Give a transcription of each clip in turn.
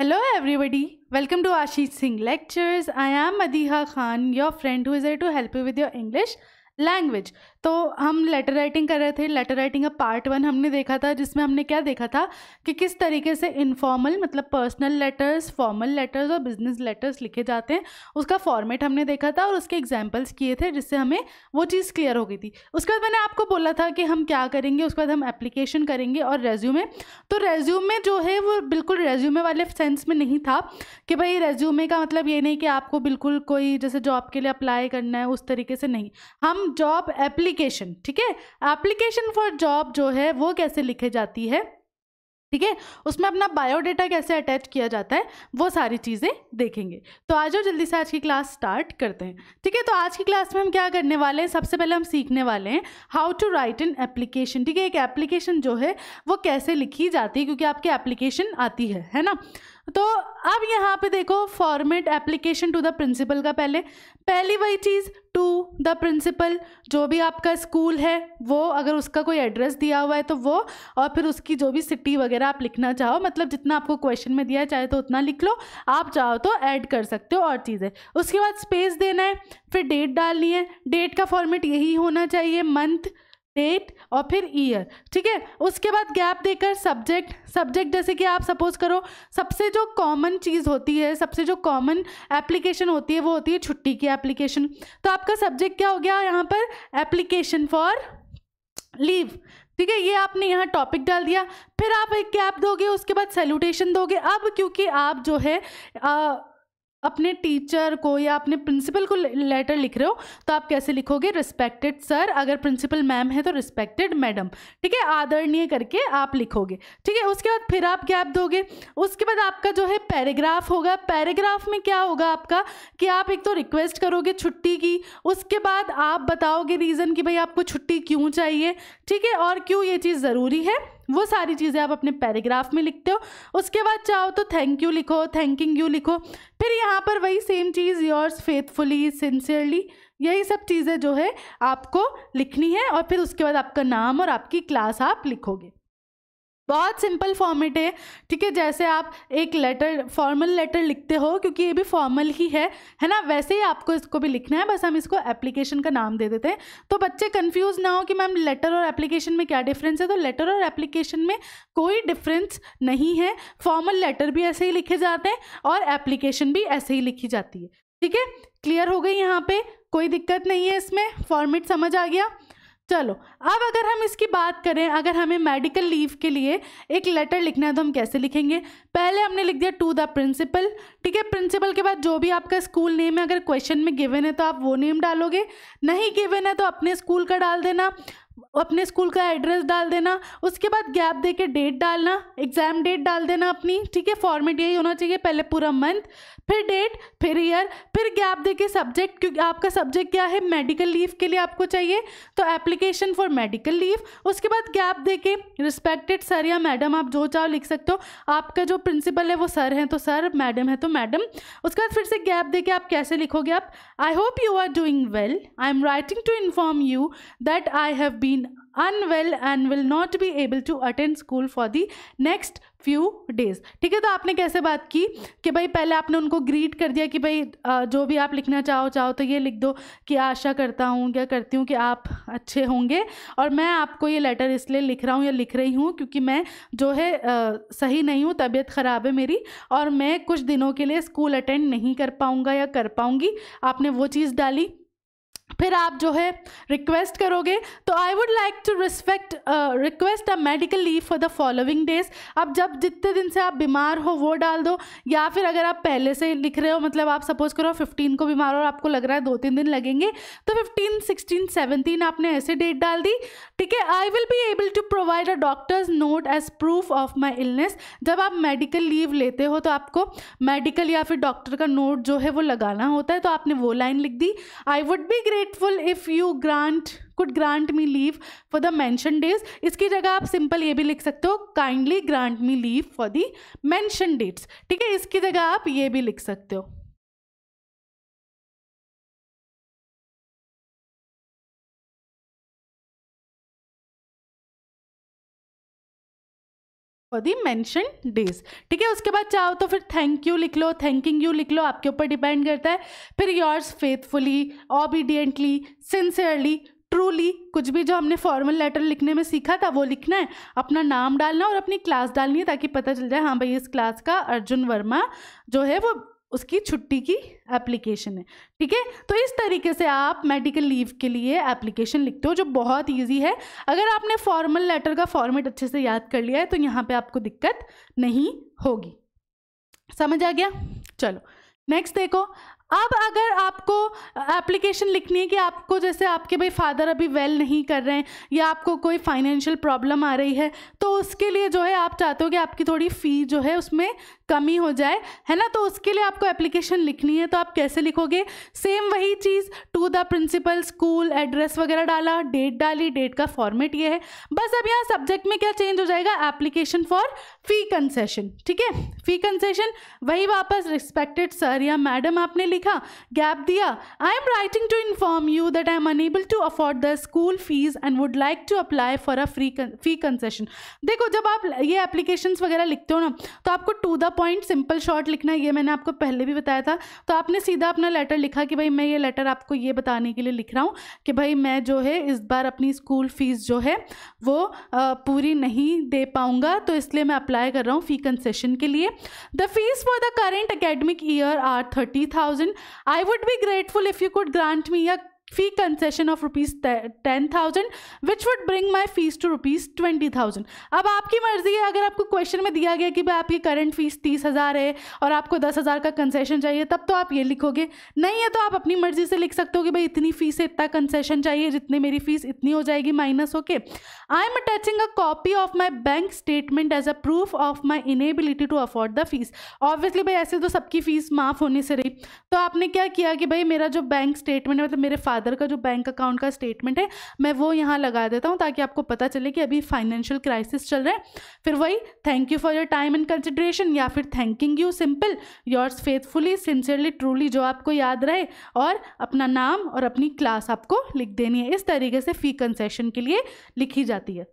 Hello everybody, welcome to Ashish Singh Lectures. I am Madiha Khan, your friend who is here to help you with your English language. तो हम letter writing कर रहे थे letter writing का part one हमने देखा था जिसमें हमने क्या देखा था कि किस तरीके से इनफॉर्मल मतलब पर्सनल लेटर्स फॉर्मल लेटर्स और बिजनेस लेटर्स लिखे जाते हैं उसका फॉर्मेट हमने देखा था और उसके एग्जाम्पल्स किए थे जिससे हमें वो चीज़ क्लियर हो गई थी उसके बाद मैंने आपको बोला था कि हम क्या करेंगे उसके बाद हम एप्लीकेशन करेंगे और रेज्यूमे तो रेज्यूमे जो है वो बिल्कुल रेज्यूमे वाले सेंस में नहीं था कि भाई रेज्यूमे का मतलब ये नहीं कि आपको बिल्कुल कोई जैसे जॉब के लिए अप्लाई करना है उस तरीके से नहीं हम जॉब एप्ली एप्लीकेशन ठीक है एप्लीकेशन फॉर जॉब जो है वो कैसे लिखी जाती है ठीक है उसमें अपना बायोडेटा कैसे अटैच किया जाता है वो सारी चीज़ें देखेंगे तो आ जाओ जल्दी से आज की क्लास स्टार्ट करते हैं ठीक है तो आज की क्लास में हम क्या करने वाले हैं सबसे पहले हम सीखने वाले हैं how to write an application ठीक है एक एप्लीकेशन जो है वो कैसे लिखी जाती है क्योंकि आपकी एप्लीकेशन आती है है ना तो अब यहाँ पे देखो format application to the principal का पहले पहली वही चीज़ टू द प्रिंसिपल जो भी आपका स्कूल है वो अगर उसका कोई एड्रेस दिया हुआ है तो वो और फिर उसकी जो भी सिटी वगैरह आप लिखना चाहो मतलब जितना आपको क्वेश्चन में दिया चाहे तो उतना लिख लो आप चाहो तो ऐड कर सकते हो और चीज़ें उसके बाद स्पेस देना है फिर डेट डालनी है डेट का फॉर्मेट यही होना चाहिए मंथ डेट और फिर ईयर ठीक है उसके बाद गैप देकर सब्जेक्ट सब्जेक्ट जैसे कि आप सपोज करो सबसे जो कॉमन चीज़ होती है सबसे जो कॉमन एप्लीकेशन होती है वो होती है छुट्टी की एप्लीकेशन तो आपका सब्जेक्ट क्या हो गया यहाँ पर एप्लीकेशन फॉर लीव ठीक है ये आपने यहाँ टॉपिक डाल दिया फिर आप एक गैप दोगे उसके बाद सैल्यूटेशन दोगे अब क्योंकि आप जो है आ, अपने टीचर को या अपने प्रिंसिपल को लेटर लिख रहे हो तो आप कैसे लिखोगे रिस्पेक्टेड सर अगर प्रिंसिपल मैम है तो रिस्पेक्टेड मैडम ठीक है आदरणीय करके आप लिखोगे ठीक है उसके बाद फिर आप गैप दोगे उसके बाद आपका जो है पैराग्राफ होगा पैराग्राफ में क्या होगा आपका कि आप एक तो रिक्वेस्ट करोगे छुट्टी की उसके बाद आप बताओगे रीज़न कि भाई आपको छुट्टी क्यों चाहिए ठीक है और क्यों ये चीज़ ज़रूरी है वो सारी चीज़ें आप अपने पैराग्राफ में लिखते हो उसके बाद चाहो तो थैंक यू लिखो थैंकिंग यू लिखो फिर यहाँ पर वही सेम चीज़ योर्स फेथफुली सिंसियरली यही सब चीज़ें जो है आपको लिखनी है और फिर उसके बाद आपका नाम और आपकी क्लास आप लिखोगे बहुत सिंपल फॉर्मेट है ठीक है जैसे आप एक लेटर फॉर्मल लेटर लिखते हो क्योंकि ये भी फॉर्मल ही है है ना वैसे ही आपको इसको भी लिखना है बस हम इसको एप्लीकेशन का नाम दे देते हैं तो बच्चे कन्फ्यूज़ ना हो कि मैम लेटर और एप्लीकेशन में क्या डिफरेंस है तो लेटर और एप्लीकेशन में कोई डिफरेंस नहीं है फॉर्मल लेटर भी ऐसे ही लिखे जाते हैं और एप्लीकेशन भी ऐसे ही लिखी जाती है ठीक है क्लियर हो गई यहाँ पे कोई दिक्कत नहीं है इसमें फॉर्मेट समझ आ गया चलो अब अगर हम इसकी बात करें अगर हमें मेडिकल लीव के लिए एक लेटर लिखना है तो हम कैसे लिखेंगे पहले हमने लिख दिया टू द प्रिंसिपल ठीक है प्रिंसिपल के बाद जो भी आपका स्कूल नेम है अगर क्वेश्चन में गिवन है तो आप वो नेम डालोगे नहीं गिवन है तो अपने स्कूल का डाल देना अपने स्कूल का एड्रेस डाल देना उसके बाद गैप दे के डेट डालना एग्ज़ाम डेट डाल देना अपनी ठीक है फॉर्मेट यही होना चाहिए पहले पूरा मंथ फिर डेट फिर ईयर फिर गैप दे के सब्जेक्ट क्योंकि आपका सब्जेक्ट क्या है मेडिकल लीव के लिए आपको चाहिए तो एप्लीकेशन फॉर मेडिकल लीव उसके बाद गैप दे के रिस्पेक्टेड सर या मैडम आप जो चाहो लिख सकते हो आपका जो प्रिंसिपल है वो सर हैं तो सर मैडम है तो मैडम उसके बाद फिर से गैप दे के आप कैसे लिखोगे आप I hope you are doing well I am writing to inform you that I have be been unwell and will not be able to attend school for the next few days ठीक है तो आपने कैसे बात की कि भाई पहले आपने उनको ग्रीट कर दिया कि भाई जो भी आप लिखना चाहो चाहो तो ये लिख दो कि आशा करता हूँ या करती हूँ कि आप अच्छे होंगे और मैं आपको ये लेटर इसलिए लिख रहा हूँ या लिख रही हूँ क्योंकि मैं जो है आ, सही नहीं हूँ तबीयत ख़राब है मेरी और मैं कुछ दिनों के लिए स्कूल अटेंड नहीं कर पाऊँगा या कर पाऊँगी आपने वो चीज़ डाली फिर आप जो है रिक्वेस्ट करोगे तो I would like to respect request a medical leave for the following days अब जब जितने दिन से आप बीमार हो वो डाल दो या फिर अगर आप पहले से लिख रहे हो मतलब आप सपोज करो फिफ्टीन को बीमार हो और आपको लग रहा है दो तीन दिन लगेंगे तो फिफ्टीन सिक्सटीन सेवनटीन आपने ऐसे डेट डाल दी ठीक है I will be able to provide a doctor's note as proof of my illness जब आप मेडिकल लीव लेते हो तो आपको मेडिकल या फिर डॉक्टर का नोट जो है वो लगाना होता है तो आपने वो लाइन लिख दी I would be great grateful if you grant could grant me leave for the mention days इसकी जगह आप सिंपल ये भी लिख सकते हो kindly grant me leave for the mention dates ठीक है इसकी जगह आप ये भी लिख सकते हो फॉर दी मैंशन डेज ठीक है उसके बाद चाहो तो फिर थैंक यू लिख लो थैंकिंग यू लिख लो आपके ऊपर डिपेंड करता है फिर yours faithfully obediently sincerely truly कुछ भी जो हमने फॉर्मल लेटर लिखने में सीखा था वो लिखना है अपना नाम डालना और अपनी क्लास डालनी है ताकि पता चल जाए हाँ भाई इस क्लास का अर्जुन वर्मा जो है वो उसकी छुट्टी की एप्लीकेशन है ठीक है तो इस तरीके से आप मेडिकल लीव के लिए एप्लीकेशन लिखते हो जो बहुत ईजी है अगर आपने फॉर्मल लेटर का फॉर्मेट अच्छे से याद कर लिया है तो यहाँ पे आपको दिक्कत नहीं होगी समझ आ गया चलो नेक्स्ट देखो अब अगर आपको एप्लीकेशन लिखनी है कि आपको जैसे आपके भाई फादर अभी वेल नहीं कर रहे हैं या आपको कोई फाइनेंशियल प्रॉब्लम आ रही है तो उसके लिए जो है आप चाहते हो कि आपकी थोड़ी फ़ी जो है उसमें कमी हो जाए है ना तो उसके लिए आपको एप्लीकेशन लिखनी है तो आप कैसे लिखोगे सेम वही चीज़ to the principal school address वगैरह डाला डेट डाली डेट का फॉर्मेट ये है बस अब यहाँ सब्जेक्ट में क्या चेंज हो जाएगा एप्लीकेशन फॉर फी कंसेशन ठीक है फी कंसेशन वही वापस रिस्पेक्टेड सर या मैडम आपने लिखा लिखा गैप दिया I am writing to inform you that I am unable to afford the school fees and would like to apply for a free fee concession देखो जब आप ये एप्लीकेशन वगैरह लिखते हो ना तो आपको to the point simple short लिखना ये मैंने आपको पहले भी बताया था तो आपने सीधा अपना लेटर लिखा कि भाई मैं ये लेटर आपको ये बताने के लिए लिख रहा हूँ कि भाई मैं जो है इस बार अपनी स्कूल फ़ीस जो है वो पूरी नहीं दे पाऊँगा तो इसलिए मैं अप्लाई कर रहा हूँ फ़ी कंसेशन के लिए the fees for the current academic year are thirty thousand I would be grateful if you could grant me a fee concession of rupees ten thousand which would bring my fees to rupees twenty thousand अब आपकी मर्जी है अगर आपको question में दिया गया कि भाई आपकी करंट फीस तीस हज़ार है और आपको दस हज़ार का कंसेशन चाहिए तब तो आप ये लिखोगे नहीं है तो आप अपनी मर्जी से लिख सकते हो कि भाई इतनी फीस है इतना कंसेशन चाहिए जितनी मेरी फीस इतनी हो जाएगी माइनस होके I am attaching a copy of my bank statement as a proof of my inability to afford the fees obviously भाई ऐसे तो सबकी फीस माफ़ होने से रही तो आपने क्या किया कि भाई मेरा जो बैंक स्टेटमेंट है मतलब मेरे फादर फादर का जो बैंक अकाउंट का स्टेटमेंट है मैं वो यहाँ लगा देता हूँ ताकि आपको पता चले कि अभी फाइनेंशियल क्राइसिस चल रहा है फिर वही thank you for your time and consideration या फिर thanking you simple yours faithfully sincerely truly जो आपको याद रहे और अपना नाम और अपनी क्लास आपको लिख देनी है इस तरीके से फ़ी कंसेशन के लिए लिखी जाती है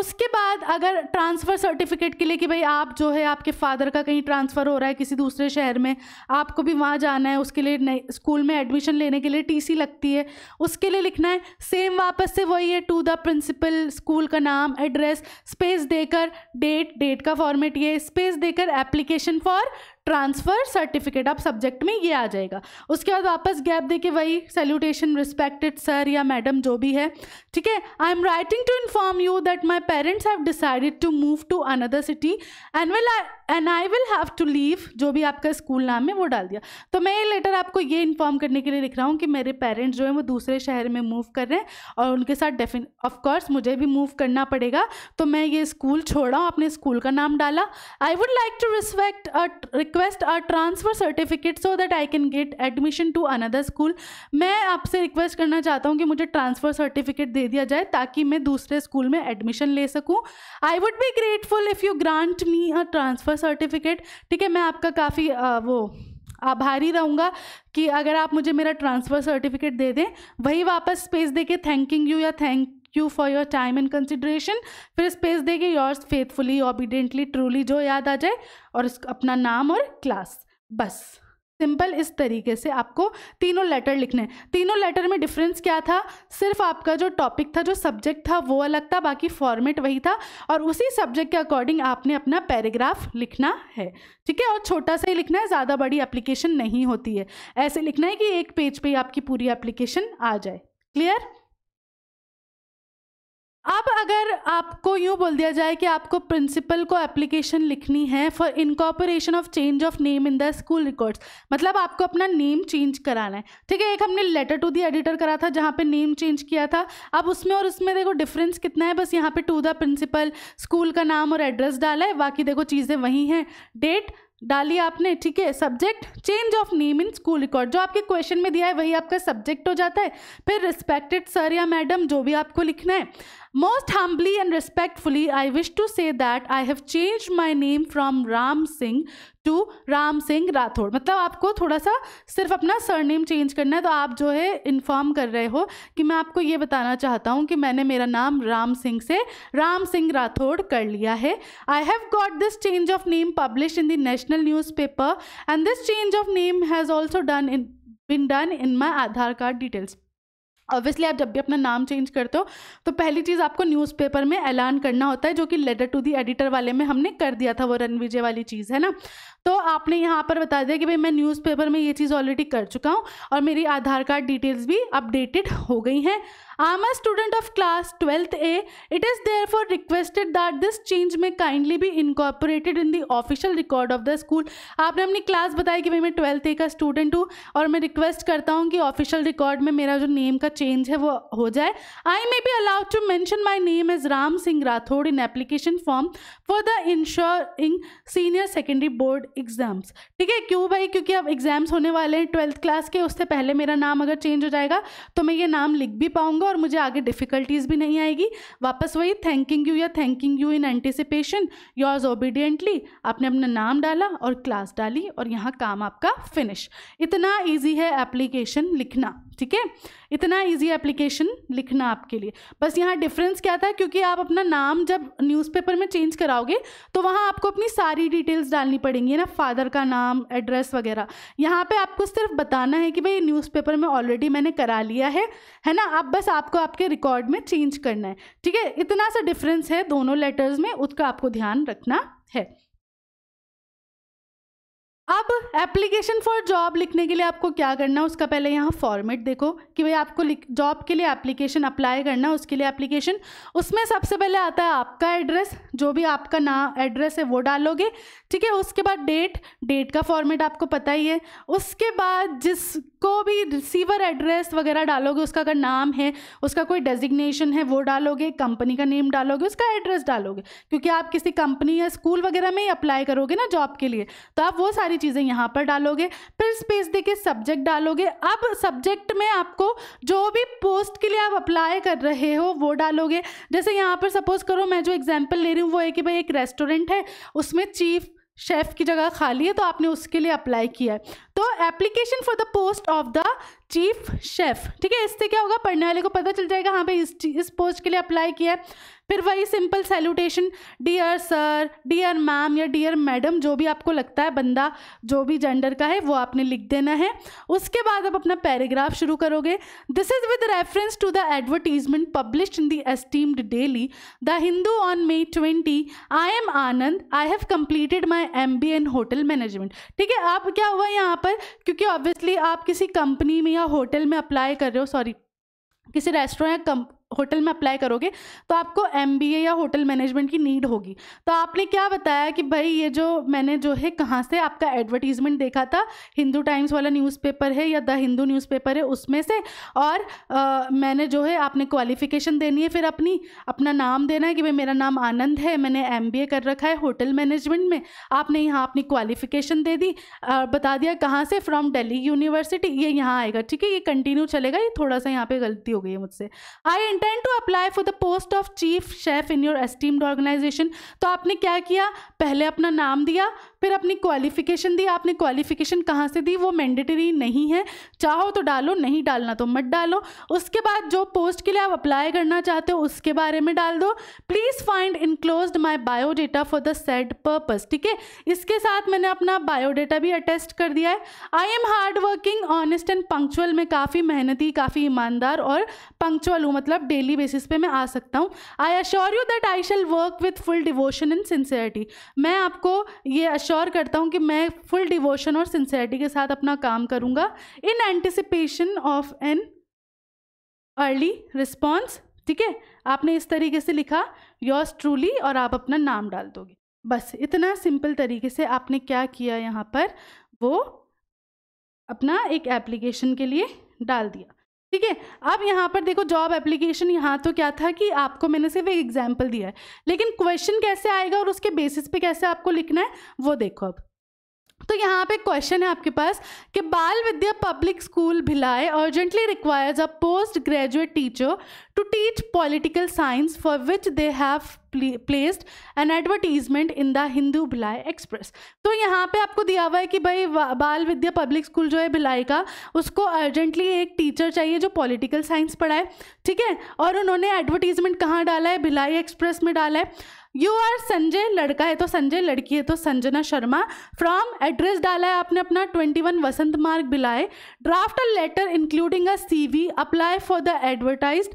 उसके बाद अगर ट्रांसफ़र सर्टिफिकेट के लिए कि भाई आप जो है आपके फादर का कहीं ट्रांसफ़र हो रहा है किसी दूसरे शहर में आपको भी वहाँ जाना है उसके लिए नए स्कूल में एडमिशन लेने के लिए टीसी लगती है उसके लिए लिखना है सेम वापस से वही है टू द प्रिंसिपल स्कूल का नाम एड्रेस स्पेस देकर डेट डेट का फॉर्मेट ये स्पेस देकर एप्लीकेशन फॉर ट्रांसफ़र सर्टिफिकेट आप सब्जेक्ट में ये आ जाएगा उसके बाद वापस गैप देके वही सैल्यूटेशन रिस्पेक्टेड सर या मैडम जो भी है ठीक है I am writing to inform you that my parents have decided to move to another city and will and I will have to leave जो भी आपका स्कूल नाम है वो डाल दिया तो मैं ये लेटर आपको ये इन्फॉर्म करने के लिए लिख रहा हूँ कि मेरे पेरेंट्स जो है वो दूसरे शहर में मूव कर रहे हैं और उनके साथ डेफिन ऑफकोर्स मुझे भी मूव करना पड़ेगा तो मैं ये स्कूल छोड़ा हूँ अपने स्कूल का नाम डाला I would like to respect request a transfer certificate so that I can get admission to another school मैं आपसे रिक्वेस्ट करना चाहता हूँ कि मुझे ट्रांसफ़र सर्टिफिकेट दे दिया जाए ताकि मैं दूसरे स्कूल में एडमिशन ले सकूँ I would be grateful if you grant me a transfer certificate ठीक है मैं आपका काफ़ी वो आभारी रहूँगा कि अगर आप मुझे मेरा ट्रांसफ़र सर्टिफिकेट दे दें वही वापस स्पेस दे के थैंकिंग यू या thank you for your time and consideration फिर स्पेस देगी योर्स फेथफुली ऑबिडेंटली ट्रूली जो याद आ जाए और अपना नाम और क्लास बस सिंपल इस तरीके से आपको तीनों लेटर लिखने तीनों लेटर में डिफरेंस क्या था सिर्फ आपका जो टॉपिक था जो सब्जेक्ट था वो अलग था बाकी फॉर्मेट वही था और उसी सब्जेक्ट के अकॉर्डिंग आपने अपना पैराग्राफ लिखना है ठीक है और छोटा सा ही लिखना है ज़्यादा बड़ी एप्लीकेशन नहीं होती है ऐसे लिखना है कि एक पेज पर पे आपकी पूरी एप्लीकेशन आ जाए क्लियर अब अगर आपको यूँ बोल दिया जाए कि आपको प्रिंसिपल को एप्लीकेशन लिखनी है for incorporation of change of name in the school records मतलब आपको अपना नेम चेंज कराना है ठीक है एक हमने लेटर टू द एडिटर करा था जहाँ पे नेम चेंज किया था अब उसमें और उसमें देखो डिफरेंस कितना है बस यहाँ पे टू द प्रिंसिपल स्कूल का नाम और एड्रेस डाला है बाकी देखो चीज़ें वहीं हैं डेट डाली आपने ठीक है subject change of name in school record जो आपके क्वेश्चन में दिया है वही आपका सब्जेक्ट हो जाता है फिर रिस्पेक्टेड सर या मैडम जो भी आपको लिखना है most humbly and respectfully I wish to say that I have change my name from Ram Singh to Ram Singh Rathore मतलब आपको थोड़ा सा सिर्फ अपना सरनेम चेंज करना है तो आप जो है इन्फॉर्म कर रहे हो कि मैं आपको ये बताना चाहता हूँ कि मैंने मेरा नाम राम सिंह से राम सिंह राठौड़ कर लिया है I have got this change of name publish in the national newspaper and this change of name has also done in been done in my Aadhaar card details obviously आप जब भी अपना नाम चेंज करते हो तो पहली चीज़ आपको न्यूज़पेपर में ऐलान करना होता है जो कि लेटर टू दी एडिटर वाले में हमने कर दिया था वो रन विजय वाली चीज़ है ना तो आपने यहाँ पर बता दिया कि भाई मैं न्यूज़पेपर में ये चीज़ ऑलरेडी कर चुका हूँ और मेरी आधार कार्ड डिटेल्स भी अपडेटेड हो गई हैं am am student of class twelfth A it is therefore requested that this change may kindly be incorporated in the official record of the school आपने अपनी क्लास बताई कि भाई मैं ट्वेल्थ ए का स्टूडेंट हूँ और मैं रिक्वेस्ट करता हूँ कि ऑफिशियल रिकॉर्ड में मेरा जो नेम का चेंज है वो हो जाए I may be allowed to mention my name is Ram Singh Rathore in application form for the ensuring senior secondary board exams ठीक है क्यों भाई क्योंकि अब एग्जाम्स होने वाले हैं ट्वेल्थ क्लास के उससे पहले मेरा नाम अगर चेंज हो जाएगा तो मैं ये नाम लिख भी पाऊँगा करूँगा और मुझे आगे डिफ़िकल्टीज भी नहीं आएगी वापस वही थैंकिंग यू या thanking you in anticipation yours obediently आपने अपना नाम डाला और क्लास डाली और यहाँ काम आपका फिनिश इतना ईजी है एप्लीकेशन लिखना ठीक है इतना इजी एप्लीकेशन लिखना आपके लिए बस यहाँ डिफरेंस क्या था क्योंकि आप अपना नाम जब न्यूज़पेपर में चेंज कराओगे तो वहाँ आपको अपनी सारी डिटेल्स डालनी पड़ेंगी ना फादर का नाम एड्रेस वगैरह यहाँ पे आपको सिर्फ बताना है कि भाई न्यूज़पेपर में ऑलरेडी मैंने करा लिया है है ना आप बस आपको आपके रिकॉर्ड में चेंज करना है ठीक है इतना सा डिफरेंस है दोनों लेटर्स में उसका आपको ध्यान रखना है अब एप्लीकेशन फॉर जॉब लिखने के लिए आपको क्या करना है उसका पहले यहाँ फॉर्मेट देखो कि भाई आपको जॉब के लिए एप्लीकेशन अप्लाई करना है उसके लिए एप्लीकेशन उसमें सबसे पहले आता है आपका एड्रेस जो भी आपका नाम एड्रेस है वो डालोगे ठीक है उसके बाद डेट डेट का फॉर्मेट आपको पता ही है उसके बाद जिसको भी रिसीवर एड्रेस वगैरह डालोगे उसका अगर नाम है उसका कोई डेजिग्नेशन है वो डालोगे कंपनी का नेम डालोगे उसका एड्रेस डालोगे क्योंकि आप किसी कंपनी या स्कूल वगैरह में ही अप्लाई करोगे ना जॉब के लिए तो आप वो सारी चीज़ें यहाँ पर डालोगे फिर स्पेस देके सब्जेक्ट डालोगे अब सब्जेक्ट में आपको जो भी पोस्ट के लिए आप अप्लाई कर रहे हो वो डालोगे जैसे यहाँ पर सपोज करो मैं जो एग्जाम्पल ले रही हूँ वो है कि भाई एक रेस्टोरेंट है उसमें चीफ शेफ़ की जगह खाली है तो आपने उसके लिए अप्लाई किया है तो application for the post of the chief chef ठीक है इससे क्या होगा पढ़ने वाले को पता चल जाएगा हाँ भाई इस इस पोस्ट के लिए अप्लाई किया है फिर वही simple salutation dear sir dear ma'am या डियर मैडम जो भी आपको लगता है बंदा जो भी जेंडर का है वो आपने लिख देना है उसके बाद आप अपना पैराग्राफ शुरू करोगे this is with reference to the advertisement publish in the esteemed daily the Hindu on May twenty I am Anand I have completed my M B N hotel management ठीक है आप क्या हुआ यहाँ पर क्योंकि ऑब्वियसली आप किसी कंपनी में या होटल में अप्लाई कर रहे हो सॉरी किसी रेस्टोरेंट या होटल में अप्लाई करोगे तो आपको एम या होटल मैनेजमेंट की नीड होगी तो आपने क्या बताया कि भाई ये जो मैंने जो है कहाँ से आपका एडवर्टीजमेंट देखा था हिंदू टाइम्स वाला न्यूज़पेपर है या द हिंदू न्यूज़पेपर है उसमें से और आ, मैंने जो है आपने क्वालिफिकेशन देनी है फिर अपनी अपना नाम देना है कि भाई मेरा नाम आनंद है मैंने एम कर रखा है होटल मैनेजमेंट में आपने यहाँ अपनी क्वालिफिकेशन दे दी आ, बता दिया कहाँ से फ्रॉम डेली यूनिवर्सिटी ये यहाँ आएगा ठीक है ये कंटिन्यू चलेगा ये थोड़ा सा यहाँ पर गलती हो गई है मुझसे I intend to apply for the post of chief chef in your esteemed organisation तो आपने क्या किया पहले अपना नाम दिया फिर अपनी क्वालिफिकेशन दी आपने क्वालिफिकेशन कहाँ से दी वो मैंडेटरी नहीं है चाहो तो डालो नहीं डालना तो मत डालो उसके बाद जो पोस्ट के लिए आप अप्लाई करना चाहते हो उसके बारे में डाल दो please find enclose my biodata for the said purpose ठीक है इसके साथ मैंने अपना बायोडेटा भी अटेस्ट कर दिया है I am hard working honest and punctual में काफ़ी मेहनती काफ़ी ईमानदार और पंक्चुअल हूँ मतलब डेली बेसिस पे मैं आ सकता हूँ I assure you that I shall work with full devotion and sincerity मैं आपको ये अश्योर श्योर करता हूँ कि मैं फुल डिवोशन और सिंसेरिटी के साथ अपना काम करूँगा in anticipation of an early response ठीक है आपने इस तरीके से लिखा योर्स ट्रूली और आप अपना नाम डाल दोगे बस इतना सिंपल तरीके से आपने क्या किया यहाँ पर वो अपना एक एप्लीकेशन के लिए डाल दिया ठीक है अब यहाँ पर देखो जॉब एप्लीकेशन यहाँ तो क्या था कि आपको मैंने सिर्फ एक एग्जाम्पल दिया है लेकिन क्वेश्चन कैसे आएगा और उसके बेसिस पे कैसे आपको लिखना है वो देखो अब तो यहाँ पे क्वेश्चन है आपके पास कि Bal Vidya public school Bhilai urgently requires a post graduate teacher to teach political science for which they have placed an advertisement in the Hindu Bhilai express तो यहाँ पे आपको दिया हुआ है कि भाई बाल विद्या पब्लिक स्कूल जो है भिलाई का उसको अर्जेंटली एक टीचर चाहिए जो पॉलिटिकल साइंस पढ़ाए ठीक है और उन्होंने एडवर्टीजमेंट कहाँ डाला है भिलाई एक्सप्रेस में डाला है यू आर संजय लड़का है तो संजय लड़की है तो संजना शर्मा फ्रॉम एड्रेस डाला है आपने अपना twenty one Vasant Marg Bhilai draft a letter including a CV apply for the advertise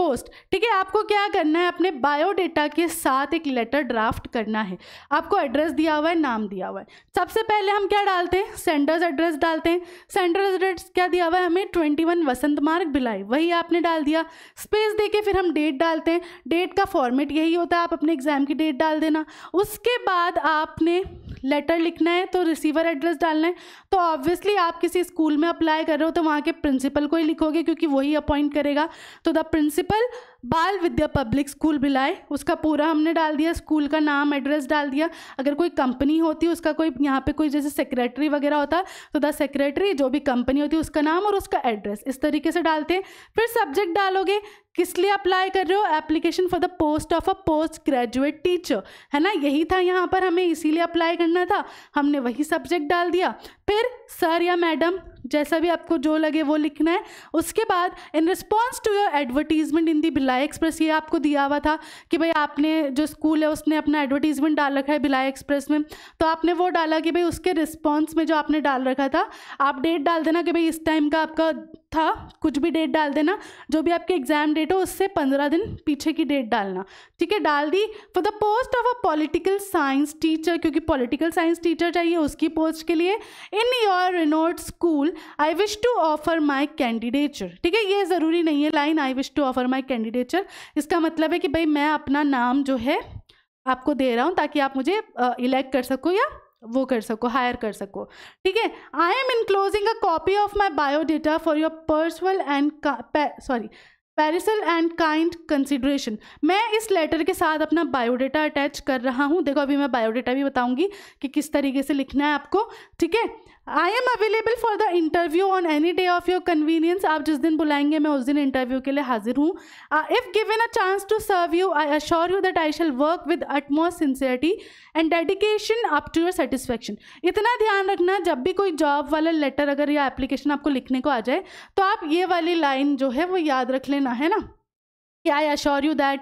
post ठीक है आपको क्या करना है अपने बायोडेटा के साथ एक लेटर ड्राफ्ट करना है आपको एड्रेस दिया हुआ है नाम दिया हुआ है सबसे पहले हम क्या डालते हैं सेंडर्स एड्रेस डालते हैं सेंडर्स एड्रेस क्या दिया हुआ है हमें ट्वेंटी वन वसंत मार्ग बिलाई वही आपने डाल दिया स्पेस दे के फिर हम डेट डालते हैं डेट का फॉर्मेट यही होता है आप अपने एग्ज़ाम की डेट डाल देना उसके बाद आपने लेटर लिखना है तो रिसीवर एड्रेस डालना है तो ऑब्वियसली आप किसी स्कूल में अप्लाई कर रहे हो तो वहाँ के प्रिंसिपल को ही लिखोगे क्योंकि वही अपॉइंट करेगा तो द प्रिंसिपल बाल विद्या पब्लिक स्कूल भिलाए उसका पूरा हमने डाल दिया स्कूल का नाम एड्रेस डाल दिया अगर कोई कंपनी होती उसका कोई यहाँ पे कोई जैसे सेक्रेटरी वगैरह होता तो द सेक्रेटरी जो भी कंपनी होती उसका नाम और उसका एड्रेस इस तरीके से डालते हैं फिर सब्जेक्ट डालोगे किस लिए अप्लाई कर रहे हो application for the post of a post graduate teacher है ना यही था यहाँ पर हमें इसीलिए अप्लाई करना था हमने वही सब्जेक्ट डाल दिया फिर सर या मैडम जैसा भी आपको जो लगे वो लिखना है उसके बाद in response to your advertisement in the Bhilai express ये आपको दिया हुआ था कि भाई आपने जो स्कूल है उसने अपना एडवर्टीजमेंट डाल रखा है भिलाई एक्सप्रेस में तो आपने वो डाला कि भाई उसके रिस्पॉन्स में जो आपने डाल रखा था आप डेट डाल देना कि भाई इस टाइम का आपका था कुछ भी डेट डाल देना जो भी आपकी एग्जाम डेट हो उससे पंद्रह दिन पीछे की डेट डालना ठीक है डाल दी for the post of a political science teacher क्योंकि पॉलिटिकल साइंस टीचर चाहिए उसकी पोस्ट के लिए in your renowned school I wish to offer my candidature ठीक है ये ज़रूरी नहीं है line I wish to offer my candidature इसका मतलब है कि भाई मैं अपना नाम जो है आपको दे रहा हूँ ताकि आप मुझे इलेक्ट कर सको या वो कर सको हायर कर सको ठीक है I am enclosing a copy of my biodata for your personal and sorry perusal and kind consideration मैं इस लेटर के साथ अपना बायोडेटा अटैच कर रहा हूँ देखो अभी मैं बायोडेटा भी बताऊँगी कि किस तरीके से लिखना है आपको ठीक है I am available for the interview on any day of your convenience आप जिस दिन बुलाएंगे मैं उस दिन इंटरव्यू के लिए हाजिर हूँ if given a chance to serve you I assure you that I shall work with utmost sincerity and dedication up to your satisfaction इतना ध्यान रखना जब भी कोई जॉब वाला लेटर अगर या एप्लीकेशन आपको लिखने को आ जाए तो आप ये वाली लाइन जो है वो याद रख लेना है ना कि I assure you that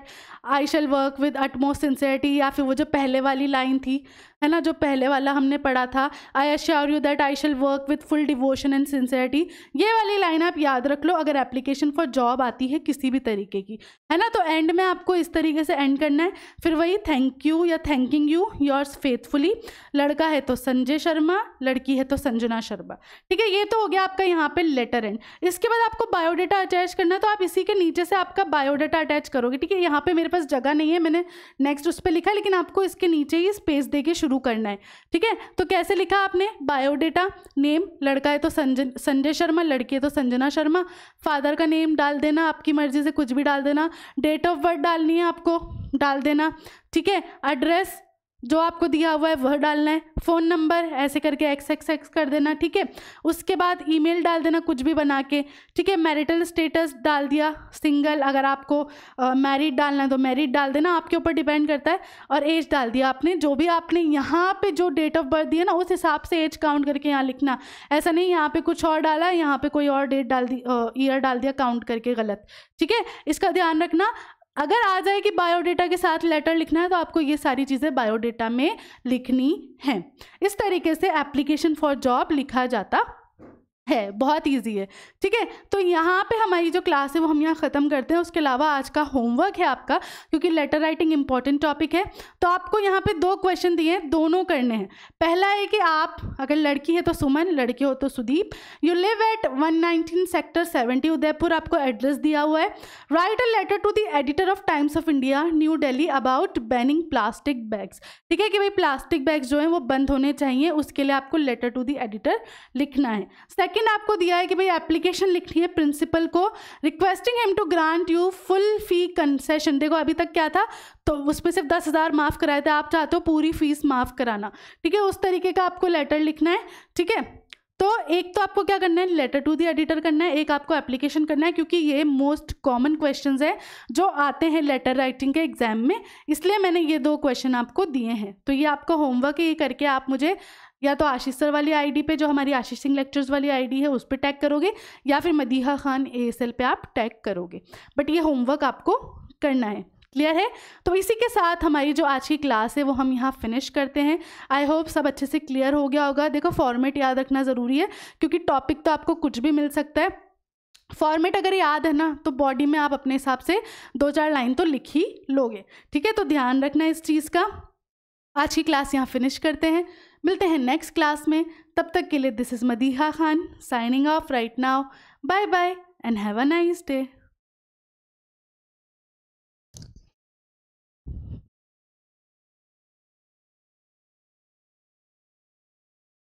I shall work with utmost sincerity या फिर वो जो पहले वाली लाइन थी है ना जो पहले वाला हमने पढ़ा था I assure you that I shall work with full devotion and sincerity ये वाली लाइन आप याद रख लो अगर एप्लीकेशन फॉर जॉब आती है किसी भी तरीके की है ना तो एंड में आपको इस तरीके से एंड करना है फिर वही थैंक यू या थैंकिंग यू योर्स फेथफुली लड़का है तो संजय शर्मा लड़की है तो संजना शर्मा ठीक है ये तो हो गया आपका यहाँ पर लेटर एंड इसके बाद आपको बायोडाटा अटैच करना है तो आप इसी के नीचे से आपका बायोडाटा अटैच करोगे ठीक है यहाँ पर मेरे पास जगह नहीं है मैंने नेक्स्ट उस पर लिखा लेकिन आपको इसके नीचे ही स्पेस दे के शुरू शुरू करना है ठीक है तो कैसे लिखा आपने बायोडेटा नेम लड़का है तो संजय संजय शर्मा लड़की है तो संजना शर्मा फादर का नेम डाल देना आपकी मर्जी से कुछ भी डाल देना डेट ऑफ बर्थ डालनी है आपको डाल देना ठीक है एड्रेस जो आपको दिया हुआ है वह डालना है फ़ोन नंबर ऐसे करके एक्स एक्स एक्स कर देना ठीक है उसके बाद ईमेल डाल देना कुछ भी बना के ठीक है मैरिटल स्टेटस डाल दिया सिंगल अगर आपको मैरिड uh, डालना है तो मैरिड डाल देना आपके ऊपर डिपेंड करता है और एज डाल दिया आपने जो भी आपने यहाँ पे जो डेट ऑफ बर्थ दिया ना उस हिसाब से एज काउंट करके यहाँ लिखना ऐसा नहीं यहाँ पर कुछ और डाला यहाँ पर कोई और डेट डाल दी ईयर डाल दिया काउंट करके गलत ठीक है इसका ध्यान रखना अगर आ जाए कि बायोडेटा के साथ लेटर लिखना है तो आपको ये सारी चीज़ें बायोडेटा में लिखनी हैं इस तरीके से एप्लीकेशन फॉर जॉब लिखा जाता है बहुत इजी है ठीक है तो यहाँ पे हमारी जो क्लास है वो हम यहाँ ख़त्म करते हैं उसके अलावा आज का होमवर्क है आपका क्योंकि लेटर राइटिंग इंपॉर्टेंट टॉपिक है तो आपको यहाँ पे दो क्वेश्चन दिए हैं दोनों करने हैं पहला है कि आप अगर लड़की है तो सुमन लड़के हो तो Sudeep you live at one sector seventy Udaipur आपको एड्रेस दिया हुआ है write a letter to the editor of Times of India New Delhi about banning plastic bags ठीक है कि भाई प्लास्टिक बैग्स जो हैं वो बंद होने चाहिए उसके लिए आपको लेटर टू द एडिटर लिखना है सेकेंड सेकेंड आपको दिया है कि भाई एप्लीकेशन लिखनी है प्रिंसिपल को requesting him to grant you full fee concession देखो अभी तक क्या था तो उसमें सिर्फ दस हज़ार माफ़ कराए थे आप चाहते हो पूरी फीस माफ़ कराना ठीक है उस तरीके का आपको लेटर लिखना है ठीक है तो एक तो आपको क्या करना है लेटर टू दी एडिटर करना है एक आपको एप्लीकेशन करना है क्योंकि ये मोस्ट कॉमन क्वेश्चन है जो आते हैं लेटर राइटिंग के एग्जाम में इसलिए मैंने ये दो क्वेश्चन आपको दिए हैं तो ये आपका होमवर्क ये करके आप मुझे या तो आशीष सर वाली आईडी पे जो हमारी आशीष सिंह लेक्चर्स वाली आईडी है उस पर टैग करोगे या फिर Madiha Khan A S L पे आप टैग करोगे बट ये होमवर्क आपको करना है क्लियर है तो इसी के साथ हमारी जो आज की क्लास है वो हम यहाँ फिनिश करते हैं आई होप सब अच्छे से क्लियर हो गया होगा देखो फॉर्मेट याद रखना ज़रूरी है क्योंकि टॉपिक तो आपको कुछ भी मिल सकता है फॉर्मेट अगर याद है ना तो बॉडी में आप अपने हिसाब से दो चार लाइन तो लिख ही लोगे ठीक है तो ध्यान रखना इस चीज़ का आज की क्लास यहाँ फिनिश करते हैं मिलते हैं नेक्स्ट क्लास में तब तक के लिए this is Madiha Khan signing off right now bye bye and have a nice day